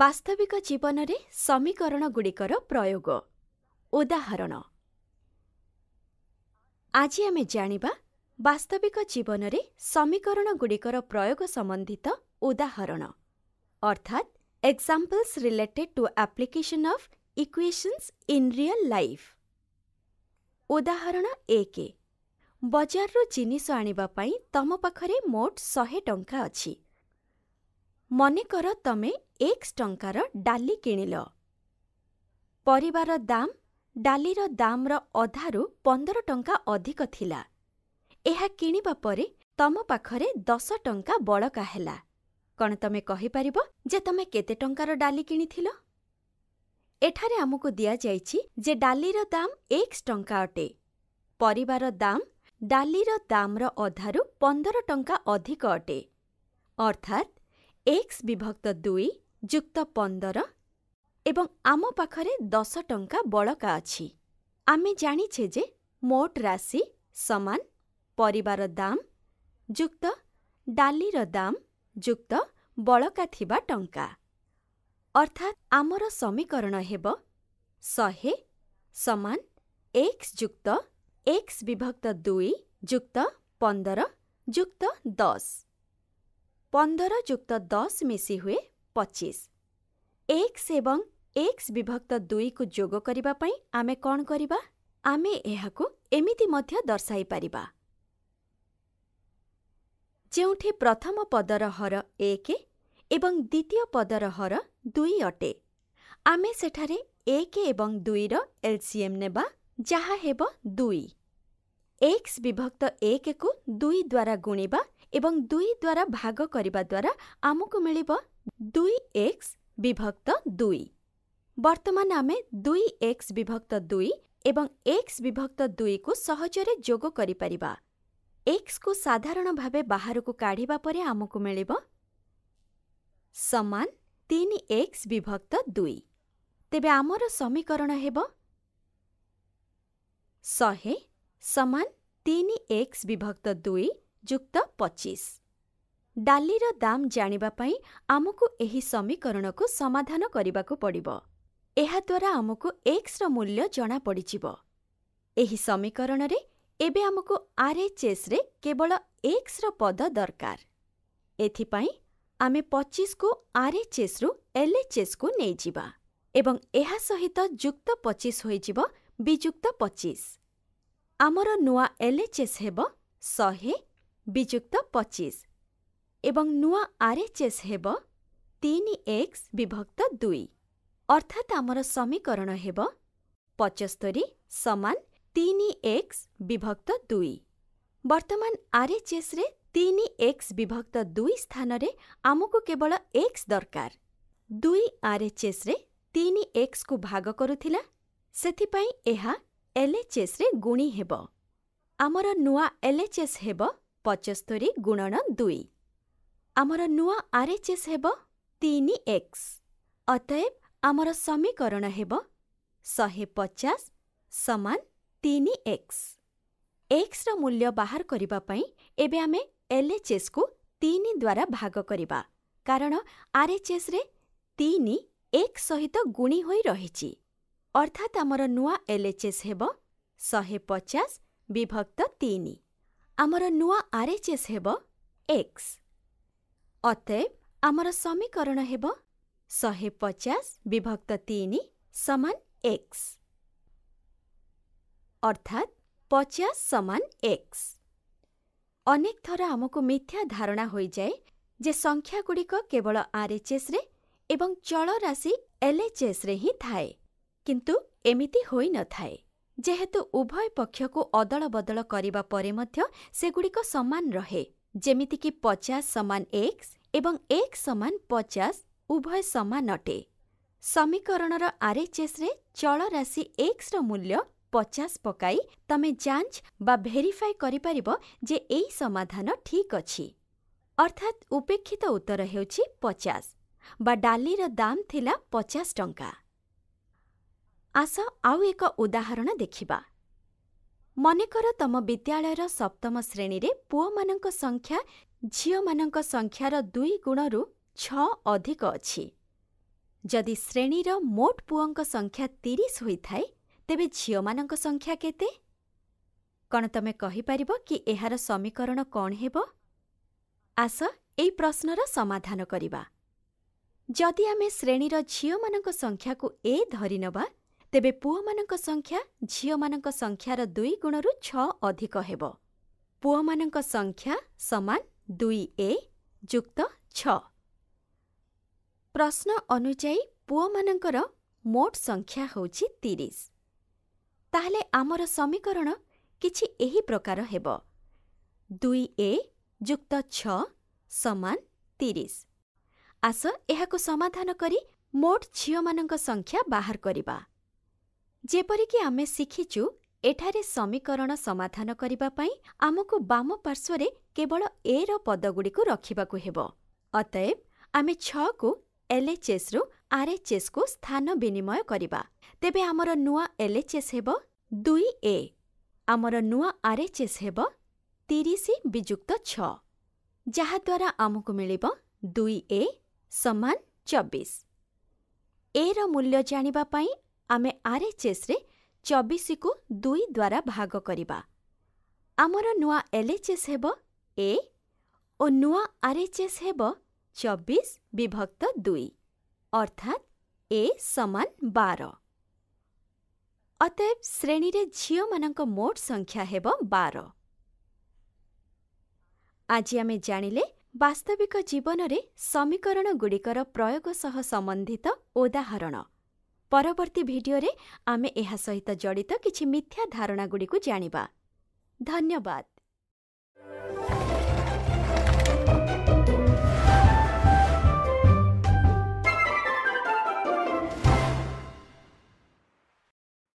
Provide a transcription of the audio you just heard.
ବାସ୍ତବିକ ଜୀବନରେ ସମୀକରଣଗୁଡ଼ିକର ପ୍ରୟୋଗ ଉଦାହରଣ ଆଜି ଆମେ ଜାଣିବା ବାସ୍ତବିକ ଜୀବନରେ ସମୀକରଣଗୁଡ଼ିକର ପ୍ରୟୋଗ ସମ୍ବନ୍ଧିତ ଉଦାହରଣ ଅର୍ଥାତ୍ examples related to application of equations in real life ଉଦାହରଣ ଏକ ବଜାରରୁ ଜିନିଷ ଆଣିବା ପାଇଁ ତମ ପାଖରେ ମୋଟ ଶହେ ଟଙ୍କା ଅଛି ମନେକର ତମେ ଏକ୍ସ ଟଙ୍କାର ଡାଲି କିଣିଲ ପରିବାର ଦାମ୍ ଡାଲିର ଦାମ୍ର ଅଧାରୁ ପନ୍ଦର ଟଙ୍କା ଅଧିକ ଥିଲା ଏହା କିଣିବା ପରେ ତମ ପାଖରେ ଦଶ ଟଙ୍କା ବଳକା ହେଲା କ'ଣ ତମେ କହିପାରିବ ଯେ ତମେ କେତେ ଟଙ୍କାର ଡାଲି କିଣିଥିଲ ଏଠାରେ ଆମକୁ ଦିଆଯାଇଛି ଯେ ଡାଲିର ଦାମ୍ ଏକ୍ସ ଟଙ୍କା ଅଟେ ପରିବାର ଦାମ୍ ଡାଲିର ଦାମ୍ର ଅଧାରୁ ପନ୍ଦର ଟଙ୍କା ଅଧିକ ଅଟେ ଅର୍ଥାତ୍ এক্স বিভক্ত দুই ଯୁକ୍ତ ପନ୍ଦର ଏବଂ ଆମ ପାଖରେ ଦଶ ଟଙ୍କା ବଳକା ଅଛି ଆମେ ଜାଣିଛେ ଯେ ମୋଟ ରାଶି ସମାନ ପରିବାର ଦାମ ଯୁକ୍ତ ଡାଲିର ଦାମ ଯୁକ୍ତ ବଳକା ଥିବା ଟଙ୍କା ଅର୍ଥାତ୍ ଆମର ସମୀକରଣ ହେବ ଶହେ ସମାନ ଏକ୍ସ ଯୁକ୍ତ ଏକ୍ସ ବିଭକ୍ତ ଦୁଇ ଯୁକ୍ତ ପନ୍ଦର ଯୁକ୍ତ ଦଶ ପନ୍ଦର ଯୁକ୍ତ ଦଶ ମିଶି ହୁଏ ପଚିଶ ଏକ୍ସ ଏବଂ ଏକ୍ସ ବିଭକ୍ତ ଦୁଇକୁ ଯୋଗ କରିବା ପାଇଁ ଆମେ କ'ଣ କରିବା ଆମେ ଏହାକୁ ଏମିତି ମଧ୍ୟ ଦର୍ଶାଇ ପାରିବା ଯେଉଁଠି ପ୍ରଥମ ପଦର ହର ଏକ ଏବଂ ଦ୍ୱିତୀୟ ପଦର ହର ଦୁଇ ଅଟେ ଆମେ ସେଠାରେ ଏକ ଏବଂ ଦୁଇର ଏଲ୍ସିଏମ୍ ନେବା ଯାହା ହେବ ଦୁଇ एक्स विभक्त एक भाग गुणि द्वारा भागर आम एक्स विभक्त दुई वर्तमान आम दुई एक्स विभक्त दुई एक्स विभक्त दुईको सहजले को साधारण भाव बा काढिपर समान तिन एक्स विभक्त दुई तेह्र समीकरण ସମାନ ତିନି ଏକ୍ସ ବିଭକ୍ତ ଦୁଇ ଯୁକ୍ତ ପଚିଶ ଡାଲିର ଦାମ୍ ଜାଣିବା ପାଇଁ ଆମକୁ ଏହି ସମୀକରଣକୁ ସମାଧାନ କରିବାକୁ ପଡ଼ିବ ଏହାଦ୍ୱାରା ଆମକୁ ଏକ୍ସର ମୂଲ୍ୟ ଜଣାପଡ଼ିଯିବ ଏହି ସମୀକରଣରେ ଏବେ ଆମକୁ ଆର୍ଏଚ୍ଏସ୍ରେ କେବଳ ଏକ୍ସର ପଦ ଦରକାର ଏଥିପାଇଁ ଆମେ ପଚିଶକୁ ଆର୍ଏଚ୍ଏସ୍ରୁ ଏଲ୍ଏଚ୍ଏସ୍କୁ ନେଇଯିବା ଏବଂ ଏହା ସହିତ ଯୁକ୍ତ ପଚିଶ ହୋଇଯିବ ବିଯୁକ୍ତ ପଚିଶ ଆମର ନୂଆ ଏଲ୍ଏଚ୍ଏସ୍ ହେବ ଶହେ ବିଯୁକ୍ତ ପଚିଶ ଏବଂ ନୂଆ ଆର୍ଏଚ୍ଏସ୍ ହେବ ତିନି ଏକ୍ସ ବିଭକ୍ତ ଦୁଇ ଅର୍ଥାତ୍ ଆମର ସମୀକରଣ ହେବ ପଞ୍ଚସ୍ତରୀ ସମାନ ତିନି ଏକ୍ସ ବିଭକ୍ତ ଦୁଇ ବର୍ତ୍ତମାନ ଆର୍ଏଚ୍ଏସ୍ରେ ତିନି ଏକ୍ସ ବିଭକ୍ତ ଦୁଇ ସ୍ଥାନରେ ଆମକୁ କେବଳ ଏକ୍ସ ଦରକାର ଦୁଇ ଆର୍ଏଚ୍ଏସ୍ରେ ତିନି ଏକ୍ସକୁ ଭାଗ କରୁଥିଲା ସେଥିପାଇଁ ଏହା ଏଲ୍ଏଚ୍ଏସ୍ରେ ଗୁଣି ହେବ ଆମର ନୂଆ ଏଲ୍ଏଚ୍ଏସ୍ ହେବ ପଞ୍ଚସ୍ତରୀ ଗୁଣନ ଦୁଇ ଆମର ନୂଆ ଆର୍ଏଚ୍ଏସ୍ ହେବ ତିନି ଏକ୍ସ ଅତଏବ ଆମର ସମୀକରଣ ହେବ ଶହେ ପଚାଶ ସମାନ ତିନି ଏକ୍ସ ଏକ୍ସର ମୂଲ୍ୟ ବାହାର କରିବା ପାଇଁ ଏବେ ଆମେ ଏଲ୍ଏଚ୍ଏସ୍କୁ ତିନି ଦ୍ୱାରା ଭାଗ କରିବା କାରଣ ଆର୍ଏଚ୍ଏସ୍ରେ ତିନି ଏକ ସହିତ ଗୁଣି ହୋଇ ରହିଛି ଅର୍ଥାତ୍ ଆମର ନୂଆ ଏଲ୍ଏଚ୍ଏସ୍ ହେବ ଶହେ ପଚାଶ ବିଭକ୍ତ ତିନି ଆମର ନୂଆ ଆର୍ଏଚ୍ଏସ୍ ହେବ ଏକ୍ସ ଅତଏବ ଆମର ସମୀକରଣ ହେବ ଶହେ ପଚାଶ ବିଭକ୍ତ ତିନି ସମାନ ଏକ୍ସ ଅର୍ଥାତ୍ ପଚାଶ ସମାନ ଏକ୍ସ ଅନେକ ଥର ଆମକୁ ମିଥ୍ୟା ଧାରଣା ହୋଇଯାଏ ଯେ ସଂଖ୍ୟାଗୁଡ଼ିକ କେବଳ ଆର୍ଏଚ୍ଏସ୍ରେ ଏବଂ ଚଳରାଶି ଏଲ୍ଏଚ୍ଏସ୍ରେ ହିଁ ଥାଏ କିନ୍ତୁ ଏମିତି ହୋଇନଥାଏ ଯେହେତୁ ଉଭୟ ପକ୍ଷକୁ ଅଦଳ ବଦଳ କରିବା ପରେ ମଧ୍ୟ ସେଗୁଡ଼ିକ ସମାନ ରହେ ଯେମିତିକି ପଚାଶ ସମାନ ଏକ୍ସ ଏବଂ ଏକ୍ସ ସମାନ ପଚାଶ ଉଭୟ ସମାନ ଅଟେ ସମୀକରଣର ଆର୍ଏଚ୍ଏସ୍ରେ ଚଳରାଶି ଏକ୍ସର ମୂଲ୍ୟ ପଚାଶ ପକାଇ ତମେ ଯାଞ୍ଚ ବା ଭେରିଫାଏ କରିପାରିବ ଯେ ଏହି ସମାଧାନ ଠିକ୍ ଅଛି ଅର୍ଥାତ୍ ଉପେକ୍ଷିତ ଉତ୍ତର ହେଉଛି ପଚାଶ ବା ଡାଲିର ଦାମ୍ ଥିଲା ପଚାଶ ଟଙ୍କା ଆସ ଆଉ ଏକ ଉଦାହରଣ ଦେଖିବା ମନେକର ତମ ବିଦ୍ୟାଳୟର ସପ୍ତମ ଶ୍ରେଣୀରେ ପୁଅମାନଙ୍କ ସଂଖ୍ୟା ଝିଅମାନଙ୍କ ସଂଖ୍ୟାର ଦୁଇ ଗୁଣରୁ ଛଅ ଅଧିକ ଅଛି ଯଦି ଶ୍ରେଣୀର ମୋଟ ପୁଅଙ୍କ ସଂଖ୍ୟା ତିରିଶ ହୋଇଥାଏ ତେବେ ଝିଅମାନଙ୍କ ସଂଖ୍ୟା କେତେ କ'ଣ ତମେ କହିପାରିବ କି ଏହାର ସମୀକରଣ କ'ଣ ହେବ ଆସ ଏଇ ପ୍ରଶ୍ନର ସମାଧାନ କରିବା ଯଦି ଆମେ ଶ୍ରେଣୀର ଝିଅମାନଙ୍କ ସଂଖ୍ୟାକୁ ଏ ଧରିନେବା ତେବେ ପୁଅମାନଙ୍କ ସଂଖ୍ୟା ଝିଅମାନଙ୍କ ସଂଖ୍ୟାର ଦୁଇ ଗୁଣରୁ ଛଅ ଅଧିକ ହେବ ପୁଅମାନଙ୍କ ସଂଖ୍ୟା ସମାନ ଦୁଇ ଏ ଯୁକ୍ତ ଛଅ ପ୍ରଶ୍ନ ଅନୁଯାୟୀ ପୁଅମାନଙ୍କର ମୋଟ ସଂଖ୍ୟା ହେଉଛି ତିରିଶ ତାହେଲେ ଆମର ସମୀକରଣ କିଛି ଏହି ପ୍ରକାର ହେବ ଦୁଇ ଏ ଯୁକ୍ତ ଛଅ ସମାନ ତିରିଶ ଆସ ଏହାକୁ ସମାଧାନ କରି ମୋଟ ଝିଅମାନଙ୍କ ସଂଖ୍ୟା ବାହାର କରିବା ଯେପରିକି ଆମେ ଶିଖିଛୁ ଏଠାରେ ସମୀକରଣ ସମାଧାନ କରିବା ପାଇଁ ଆମକୁ ବାମ ପାର୍ଶ୍ୱରେ କେବଳ ଏର ପଦଗୁଡ଼ିକୁ ରଖିବାକୁ ହେବ ଅତଏବ ଆମେ ଛଅକୁ ଏଲ୍ଏଚ୍ଏସ୍ରୁ ଆର୍ଏଚ୍ଏସ୍କୁ ସ୍ଥାନ ବିନିମୟ କରିବା ତେବେ ଆମର ନୂଆ ଏଲ୍ଏଚ୍ଏସ୍ ହେବ ଦୁଇ ଏ ଆମର ନୂଆ ଆର୍ଏଚ୍ଏସ୍ ହେବ ତିରିଶ ବିଯୁକ୍ତ ଛଅ ଯାହାଦ୍ୱାରା ଆମକୁ ମିଳିବ ଦୁଇ ଏ ସମାନ ଚବିଶ ଏର ମୂଲ୍ୟ ଜାଣିବା ପାଇଁ ଆମେ ଆର୍‌.ଏଚ୍‌.ଏସ୍‌.ରେ ଚବିଶକୁ ଦୁଇ ଦ୍ୱାରା ଭାଗ କରିବା ଆମର ନୂଆ ଏଲ୍‌.ଏଚ୍‌.ଏସ୍‌. ହେବ ଏ ଓ ନୂଆ ଆର୍‌.ଏଚ୍‌.ଏସ୍‌. ହେବ ଚବିଶ ବିଭକ୍ତ ଦୁଇ ଅର୍ଥାତ୍ ଏ ସମାନ ବାର ଅତଏବ ଶ୍ରେଣୀରେ ଝିଅମାନଙ୍କ ମୋଟ ସଂଖ୍ୟା ହେବ ବାର ଆଜି ଆମେ ଜାଣିଲେ ବାସ୍ତବିକ ଜୀବନରେ ସମୀକରଣଗୁଡ଼ିକର ପ୍ରୟୋଗ ସହ ସମ୍ବନ୍ଧିତ ଉଦାହରଣ ପରବର୍ତ୍ତୀ ଭିଡିଓରେ ଆମେ ଏହା ସହିତ ଜଡ଼ିତ କିଛି ମିଥ୍ୟା ଧାରଣାଗୁଡ଼ିକୁ ଜାଣିବା ଧନ୍ୟବାଦ